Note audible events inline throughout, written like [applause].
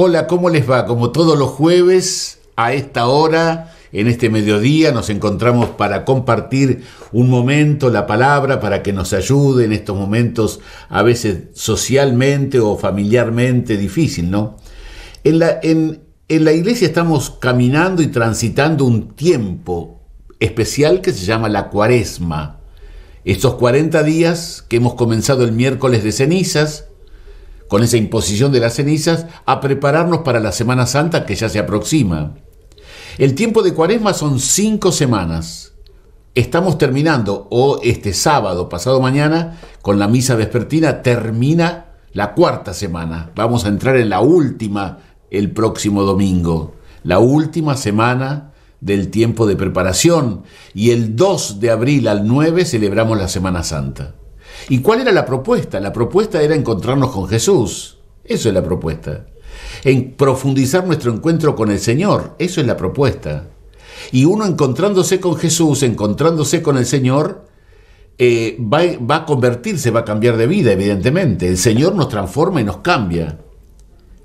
Hola, ¿cómo les va? Como todos los jueves, a esta hora, en este mediodía, nos encontramos para compartir un momento, la palabra, para que nos ayude en estos momentos, a veces socialmente o familiarmente difícil, ¿no? En la, en, en la iglesia estamos caminando y transitando un tiempo especial que se llama la cuaresma. Estos 40 días que hemos comenzado el miércoles de cenizas, con esa imposición de las cenizas, a prepararnos para la Semana Santa que ya se aproxima. El tiempo de Cuaresma son cinco semanas. Estamos terminando, o este sábado, pasado mañana, con la misa vespertina, termina la cuarta semana. Vamos a entrar en la última el próximo domingo, la última semana del tiempo de preparación, y el 2 de abril al 9 celebramos la Semana Santa. ¿Y cuál era la propuesta? La propuesta era encontrarnos con Jesús. Eso es la propuesta. En profundizar nuestro encuentro con el Señor. Eso es la propuesta. Y uno encontrándose con Jesús, encontrándose con el Señor, eh, va, a convertirse, va a cambiar de vida, evidentemente. El Señor nos transforma y nos cambia.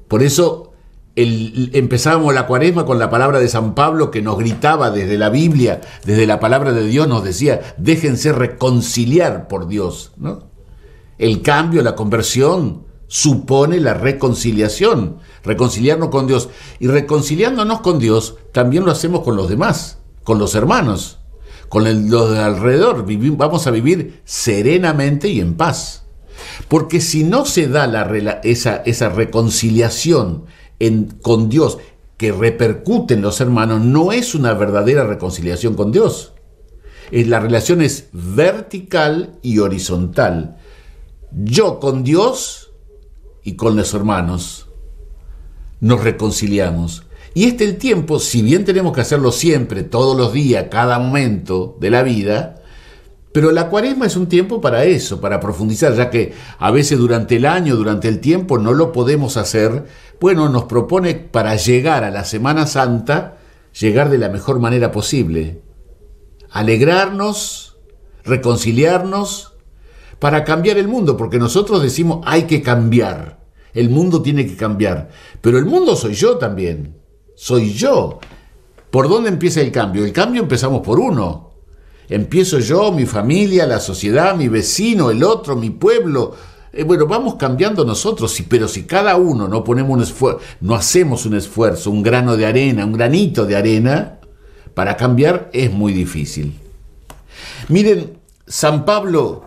Por eso empezamos empezábamos la cuaresma con la palabra de San Pablo que nos gritaba desde la Biblia, desde la palabra de Dios, nos decía, déjense reconciliar por Dios. El cambio, la conversión, supone la reconciliación, reconciliarnos con Dios. Y reconciliándonos con Dios, también lo hacemos con los demás, con los hermanos, con los de alrededor. vamos a vivir serenamente y en paz. Porque si no se da esa reconciliación, con Dios que repercuten los hermanos no es una verdadera reconciliación con Dios. Eh, la relación es vertical y horizontal. Yo con Dios y con los hermanos nos reconciliamos. Y este el tiempo, si bien tenemos que hacerlo siempre, todos los días, cada momento de la vida, pero la cuaresma es un tiempo para eso, para profundizar, ya que a veces durante el año, durante el tiempo, no lo podemos hacer. Bueno, nos propone para llegar a la Semana Santa, llegar de la mejor manera posible. Alegrarnos, reconciliarnos, para cambiar el mundo, porque nosotros decimos hay que cambiar, el mundo tiene que cambiar. Pero el mundo soy yo también, soy yo. ¿Por dónde empieza el cambio? El cambio empezamos por uno, Empiezo yo, mi familia, la sociedad, mi vecino, el otro, mi pueblo. Eh, bueno, vamos cambiando nosotros, pero si cada uno no ponemos un esfuerzo, no hacemos un esfuerzo, un grano de arena, un granito de arena, para cambiar es muy difícil. Miren, San Pablo,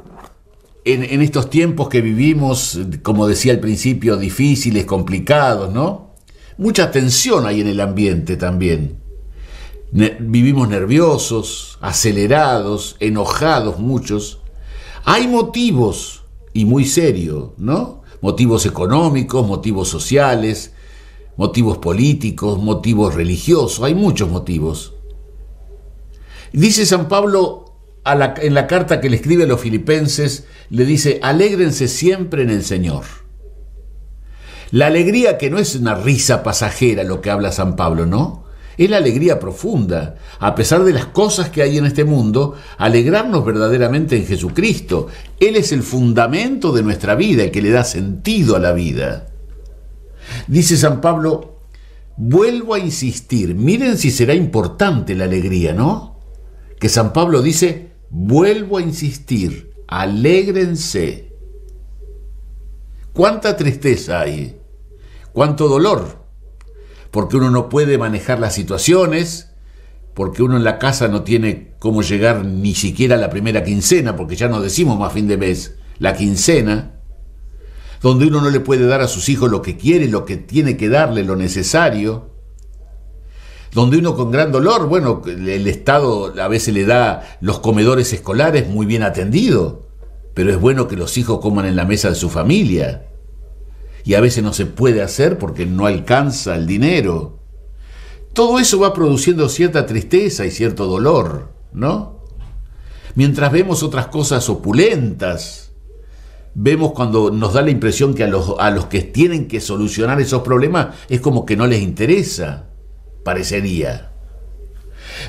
en, en estos tiempos que vivimos, como decía al principio, difíciles, complicados, ¿no? Mucha tensión hay en el ambiente también vivimos nerviosos, acelerados, enojados muchos. Hay motivos, y muy serio, ¿no? Motivos económicos, motivos sociales, motivos políticos, motivos religiosos, hay muchos motivos. Dice San Pablo en la carta que le escribe a los filipenses, le dice, alégrense siempre en el Señor. La alegría que no es una risa pasajera lo que habla San Pablo, ¿no? es la alegría profunda, a pesar de las cosas que hay en este mundo, alegrarnos verdaderamente en Jesucristo. Él es el fundamento de nuestra vida y que le da sentido a la vida. Dice San Pablo, vuelvo a insistir, miren si será importante la alegría, ¿no? Que San Pablo dice, vuelvo a insistir, alégrense. ¿Cuánta tristeza hay? ¿Cuánto dolor? porque uno no puede manejar las situaciones, porque uno en la casa no tiene cómo llegar ni siquiera a la primera quincena, porque ya no decimos más fin de mes, la quincena, donde uno no le puede dar a sus hijos lo que quiere, lo que tiene que darle, lo necesario, donde uno con gran dolor, bueno, el Estado a veces le da los comedores escolares muy bien atendidos, pero es bueno que los hijos coman en la mesa de su familia y a veces no se puede hacer porque no alcanza el dinero. Todo eso va produciendo cierta tristeza y cierto dolor, ¿no? Mientras vemos otras cosas opulentas, vemos cuando nos da la impresión que a los, a los que tienen que solucionar esos problemas es como que no les interesa, parecería.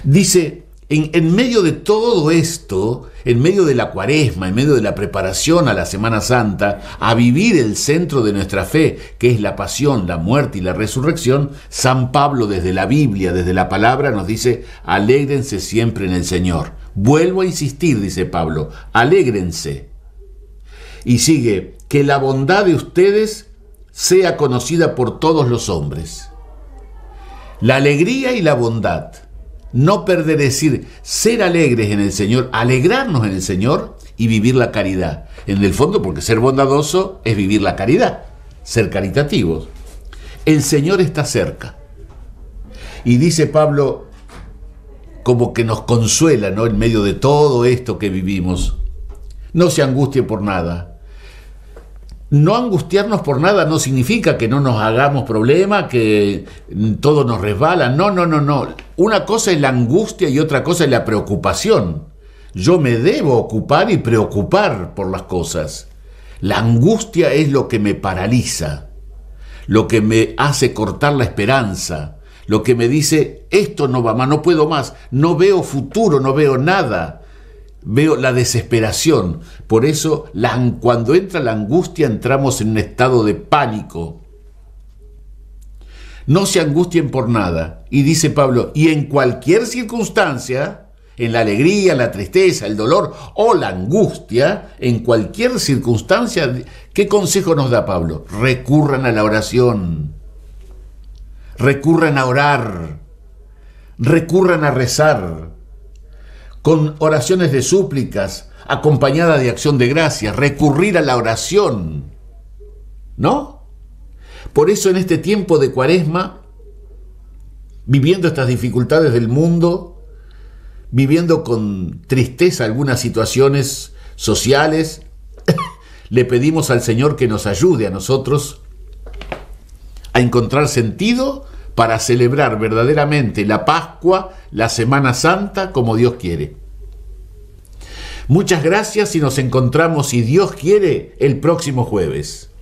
Dice en, medio de todo esto, en medio de la cuaresma, en medio de la preparación a la Semana Santa, a vivir el centro de nuestra fe, que es la pasión, la muerte y la resurrección, San Pablo desde la Biblia, desde la palabra, nos dice, alégrense siempre en el Señor. Vuelvo a insistir, dice Pablo, alégrense. Y sigue, que la bondad de ustedes sea conocida por todos los hombres. La alegría y la bondad no perder, decir, ser alegres en el Señor, alegrarnos en el Señor y vivir la caridad. En el fondo, porque ser bondadoso es vivir la caridad, ser caritativos. El Señor está cerca. Y dice Pablo, como que nos consuela, ¿no? En medio de todo esto que vivimos. No se angustie por nada, no angustiarnos por nada no significa que no nos hagamos problema, que todo nos resbala. No, no, no, no. Una cosa es la angustia y otra cosa es la preocupación. Yo me debo ocupar y preocupar por las cosas. La angustia es lo que me paraliza, lo que me hace cortar la esperanza, lo que me dice, esto no va más, no puedo más, no veo futuro, no veo nada veo la desesperación. Por eso, cuando entra la angustia, entramos en un estado de pánico. No se angustien por nada. Y dice Pablo, y en cualquier circunstancia, en la alegría, la tristeza, el dolor o la angustia, en cualquier circunstancia, ¿qué consejo nos da Pablo? Recurran a la oración. Recurran a orar. Recurran a rezar con oraciones de súplicas, acompañada de acción de gracias, recurrir a la oración. ¿No? Por eso en este tiempo de cuaresma, viviendo estas dificultades del mundo, viviendo con tristeza algunas situaciones sociales, [coughs] le pedimos al Señor que nos ayude a nosotros a encontrar sentido para celebrar verdaderamente la Pascua, la Semana Santa, como Dios quiere. Muchas gracias y nos encontramos, si Dios quiere, el próximo jueves.